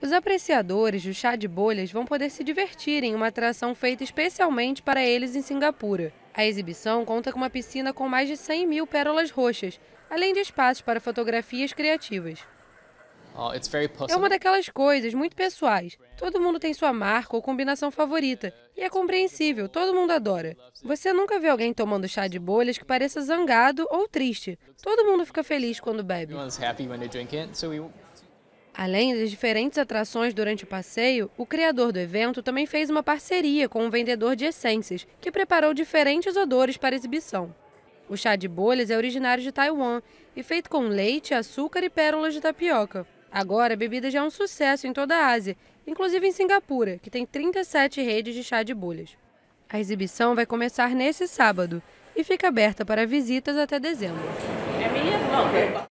Os apreciadores do chá de bolhas vão poder se divertir em uma atração feita especialmente para eles em Singapura. A exibição conta com uma piscina com mais de 100 mil pérolas roxas, além de espaços para fotografias criativas. Oh, é uma daquelas coisas muito pessoais. Todo mundo tem sua marca ou combinação favorita. E é compreensível, todo mundo adora. Você nunca vê alguém tomando chá de bolhas que pareça zangado ou triste. Todo mundo fica feliz quando bebe. Além das diferentes atrações durante o passeio, o criador do evento também fez uma parceria com um vendedor de essências, que preparou diferentes odores para exibição. O chá de bolhas é originário de Taiwan e feito com leite, açúcar e pérolas de tapioca. Agora, a bebida já é um sucesso em toda a Ásia, inclusive em Singapura, que tem 37 redes de chá de bolhas. A exibição vai começar nesse sábado e fica aberta para visitas até dezembro. É